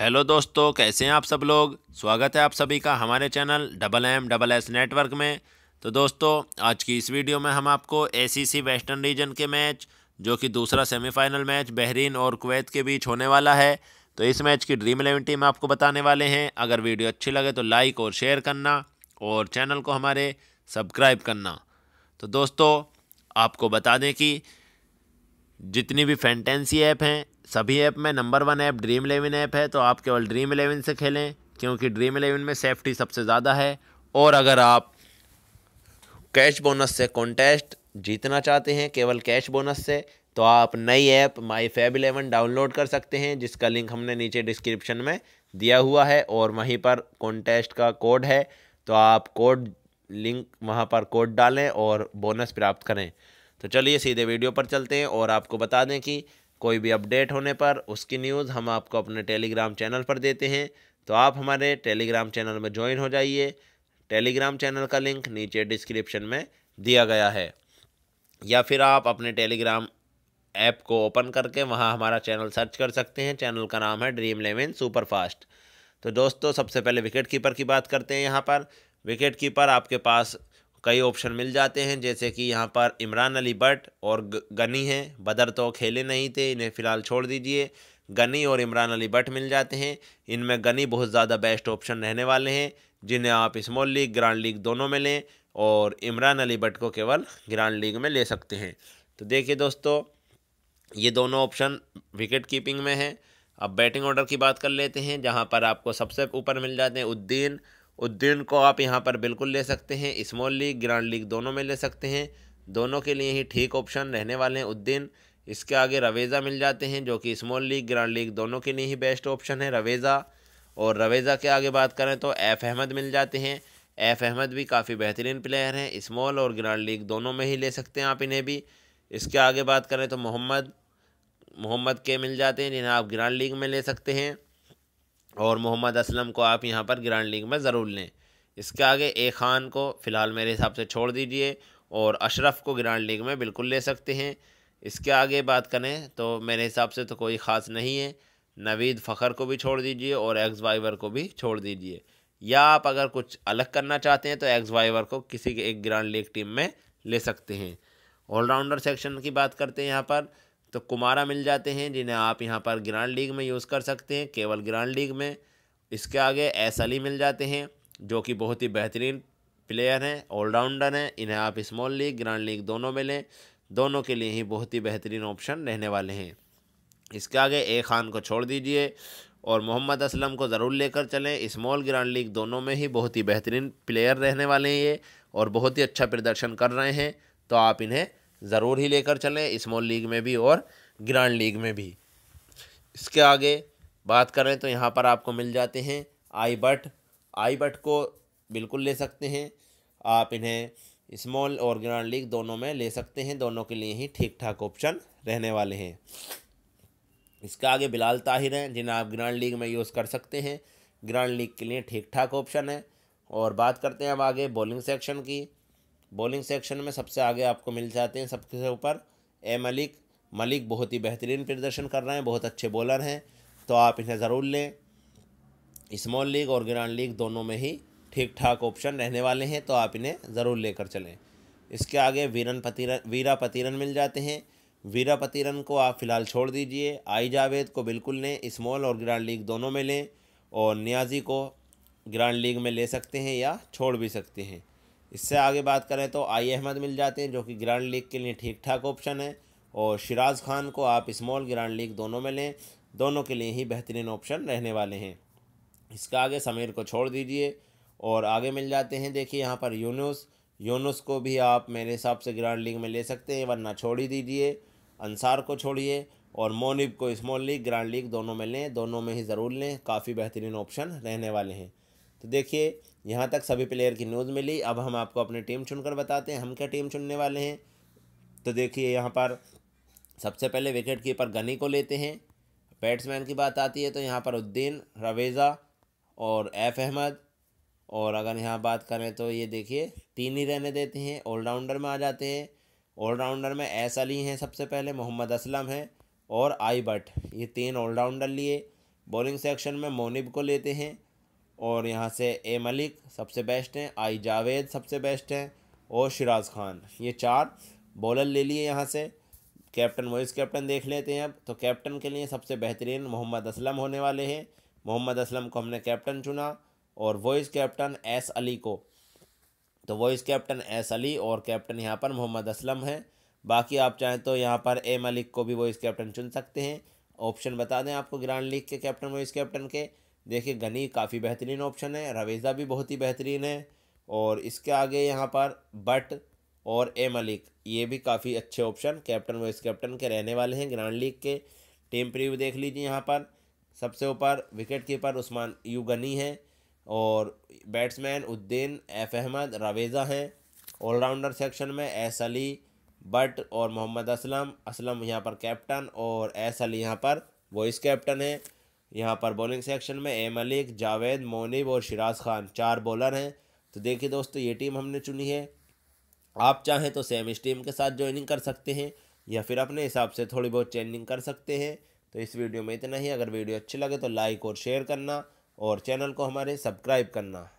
hello दोस्तों कैसे हैं आप सब लोग स्वागत है आप सभी का हमारे channel double M double S network में तो दोस्तों आज की इस वीडियो में हम आपको एसीसी वेस्टर्न रीजन के मैच जो कि दूसरा सेमीफाइनल मैच बहरीन और कुवैत के बीच होने वाला है तो इस मैच की ड्रीम इलेवन टीम आपको बताने वाले हैं अगर वीडियो अच्छी लगे तो लाइक और शेयर करना और चैनल को हमारे सब्सक्राइब करना तो दोस्तों आपको बता दें कि जितनी भी फैंटेंसी ऐप हैं सभी ऐप में number one app Dream Eleven app है तो आप केवल ड्रीम इलेवन से खेलें क्योंकि ड्रीम इलेवन में सेफ्टी सबसे ज़्यादा है और अगर आप कैश बोनस से कॉन्टेस्ट जीतना चाहते हैं केवल कैश बोनस से तो आप नई app My Fab Eleven download कर सकते हैं जिसका लिंक हमने नीचे डिस्क्रिप्शन में दिया हुआ है और वहीं पर कॉन्टेस्ट का कोड है तो आप कोड लिंक वहाँ पर कोड डालें और बोनस प्राप्त करें तो चलिए सीधे वीडियो पर चलते हैं और आपको बता दें कि कोई भी अपडेट होने पर उसकी न्यूज़ हम आपको अपने टेलीग्राम चैनल पर देते हैं तो आप हमारे टेलीग्राम चैनल में ज्वाइन हो जाइए टेलीग्राम चैनल का लिंक नीचे डिस्क्रिप्शन में दिया गया है या फिर आप अपने टेलीग्राम ऐप को ओपन करके वहाँ हमारा चैनल सर्च कर सकते हैं चैनल का नाम है ड्रीम इलेवन सुपर फास्ट तो दोस्तों सबसे पहले विकेट कीपर की बात करते हैं यहाँ पर विकेट कीपर आपके पास कई ऑप्शन मिल जाते हैं जैसे कि यहाँ पर इमरान अली बट और गनी हैं बदर तो खेले नहीं थे इन्हें फ़िलहाल छोड़ दीजिए गनी और इमरान अली बट मिल जाते हैं इनमें गनी बहुत ज़्यादा बेस्ट ऑप्शन रहने वाले हैं जिन्हें आप स्मॉल लीग ग्रांड लीग दोनों में लें और इमरान अली बट को केवल ग्रांड लीग में ले सकते हैं तो देखिए दोस्तों ये दोनों ऑप्शन विकेट कीपिंग में हैं अब बैटिंग ऑर्डर की बात कर लेते हैं जहाँ पर आपको सबसे ऊपर मिल जाते हैं उद्दीन उद्दीर्ण को आप यहाँ पर बिल्कुल ले सकते हैं स्मॉल लीग ग्रांड लीग दोनों में ले सकते हैं दोनों के लिए ही ठीक ऑप्शन रहने वाले हैं उद्दीन इसके आगे रवेज़ा मिल जाते हैं जो कि स्मॉल लीग ग्रांड लीग दोनों के लिए ही बेस्ट ऑप्शन है रवेज़ा और रवेज़ा के आगे बात करें तो एफ़ अहमद मिल जाते हैं एफ़ अहमद भी काफ़ी बेहतरीन प्लेयर हैं स्मॉल और ग्रांड लीग दोनों में ही ले सकते हैं आप इन्हें भी इसके आगे बात करें तो मोहम्मद मोहम्मद के मिल जाते हैं जिन्हें आप ग्रांड लीग में ले सकते हैं और मोहम्मद असलम को आप यहाँ पर ग्रैंड लीग में ज़रूर लें इसके आगे ए खान को फ़िलहाल मेरे हिसाब से छोड़ दीजिए और अशरफ को ग्रैंड लीग में बिल्कुल ले सकते हैं इसके आगे बात करें तो मेरे हिसाब से तो कोई ख़ास नहीं है नवीद फ़खर को भी छोड़ दीजिए और एक्स वाइवर को भी छोड़ दीजिए या आप अगर कुछ अलग करना चाहते हैं तो एक्स वाइवर को किसी के एक ग्रांड लीग टीम में ले सकते हैं ऑलराउंडर सेक्शन की बात करते हैं यहाँ पर तो कुमारा मिल जाते हैं जिन्हें आप यहाँ पर ग्रांड लीग में यूज़ कर सकते हैं केवल ग्रांड लीग में इसके आगे एस अली मिल जाते हैं जो कि बहुत ही बेहतरीन प्लेयर हैं ऑलराउंडर हैं इन्हें आप स्मॉल लीग ग्रांड लीग दोनों में लें दोनों के लिए ही बहुत ही बेहतरीन ऑप्शन रहने वाले हैं इसके आगे ए खान को छोड़ दीजिए और मोहम्मद असलम को ज़रूर लेकर चलें स्मॉल ग्रांड लीग दोनों में ही बहुत ही बेहतरीन प्लेयर रहने वाले हैं ये और बहुत ही अच्छा प्रदर्शन कर रहे हैं तो आप इन्हें ज़रूर ही लेकर चलें स्मॉल लीग में भी और ग्रैंड लीग में भी इसके आगे बात करें तो यहाँ पर आपको मिल जाते हैं आई बट आई बट को बिल्कुल ले सकते हैं आप इन्हें स्मॉल और ग्रैंड लीग दोनों में ले सकते हैं दोनों के लिए ही ठीक ठाक ऑप्शन रहने वाले हैं इसके आगे बिलाल ताहिर हैं जिन्हें आप ग्रैंड लीग में यूज़ कर सकते हैं ग्रैंड लीग के लिए ठीक ठाक ऑप्शन है और बात करते हैं अब आगे बॉलिंग सेक्शन की बॉलिंग सेक्शन में सबसे आगे आपको मिल जाते हैं सबके ऊपर ए मलिक मलिक बहुत ही बेहतरीन प्रदर्शन कर रहे हैं बहुत अच्छे बॉलर हैं तो आप इन्हें ज़रूर लें स्मॉल लीग और ग्रैंड लीग दोनों में ही ठीक ठाक ऑप्शन रहने वाले हैं तो आप इन्हें ज़रूर लेकर चलें इसके आगे वीरन पतीरन वीरा पतीरन मिल जाते हैं वीरा पतीरन को आप फ़िलहाल छोड़ दीजिए आई जावेद को बिल्कुल लें स्मॉल और ग्रैंड लीग दोनों में लें और न्याजी को ग्रैंड लीग में ले सकते हैं या छोड़ भी सकते हैं इससे आगे बात करें तो आई अहमद मिल जाते हैं जो कि ग्रैंड लीग के लिए ठीक ठाक ऑप्शन है और शिराज खान को आप स्मॉल ग्रैंड लीग दोनों में लें दोनों के लिए ही बेहतरीन ऑप्शन रहने वाले हैं इसका आगे समीर को छोड़ दीजिए और आगे मिल जाते हैं देखिए यहाँ पर यूनुस यूनुस को भी आप मेरे हिसाब से ग्रैंड लीग में ले सकते हैं वरना छोड़ ही दीजिए अंसार को छोड़िए और मोनिब को स्मॉल लीग ग्रैंड लीग दोनों में लें दोनों में ही ज़रूर लें काफ़ी बेहतरीन ऑप्शन रहने वाले हैं तो देखिए यहाँ तक सभी प्लेयर की न्यूज़ मिली अब हम आपको अपनी टीम चुनकर बताते हैं हम क्या टीम चुनने वाले हैं तो देखिए यहाँ पर सबसे पहले विकेट कीपर गनी को लेते हैं बैट्समैन की बात आती है तो यहाँ पर उद्दीन रवेज़ा और एफ अहमद और अगर यहाँ बात करें तो ये देखिए तीन ही रहने देते हैं ऑलराउंडर में आ जाते हैं ऑलराउंडर में एस अली हैं सबसे पहले मोहम्मद असलम है और आई बट ये तीन ऑलराउंडर लिए बॉलिंग सेक्शन में मोनिब को लेते हैं और यहाँ से ए मलिक सबसे बेस्ट हैं आई जावेद सबसे बेस्ट हैं और शिराज खान ये चार बॉलर ले लिए यहाँ से कैप्टन वाइस कैप्टन देख लेते हैं अब तो कैप्टन के लिए सबसे बेहतरीन मोहम्मद असलम होने वाले हैं मोहम्मद असलम को हमने कैप्टन चुना और वॉइस कैप्टन एस अली को तो वॉइस कैप्टन एस अली और कैप्टन यहाँ पर मोहम्मद असलम है बाकी आप चाहें तो यहाँ पर ए मलिक को भी वॉइस कैप्टन चुन सकते हैं ऑप्शन बता दें आपको ग्रांड लीग के कैप्टन वॉइस कैप्टन के देखिए गनी काफ़ी बेहतरीन ऑप्शन है रवेज़ा भी बहुत ही बेहतरीन है और इसके आगे यहाँ पर बट और ए मलिक ये भी काफ़ी अच्छे ऑप्शन कैप्टन वाइस कैप्टन के रहने वाले हैं ग्रैंड लीग के टीम प्रीव देख लीजिए यहाँ पर सबसे ऊपर wicket keeper Usman U Ghani है और बैट्समैन उद्दीन एफ अहमद रवेज़ा हैं ऑलराउंडर सेक्शन में एस अली बट और मोहम्मद असलम असलम यहाँ पर कैप्टन और एस अली यहाँ पर वॉइस कैप्टन है यहाँ पर बॉलिंग सेक्शन में ए मलिक जावेद मोनिब और शिराज खान चार बॉलर हैं तो देखिए दोस्तों ये टीम हमने चुनी है आप चाहें तो सेम इस टीम के साथ ज्वाइनिंग कर सकते हैं या फिर अपने हिसाब से थोड़ी बहुत चेंजिंग कर सकते हैं तो इस वीडियो में इतना ही अगर वीडियो अच्छी लगे तो लाइक और शेयर करना और चैनल को हमारे सब्सक्राइब करना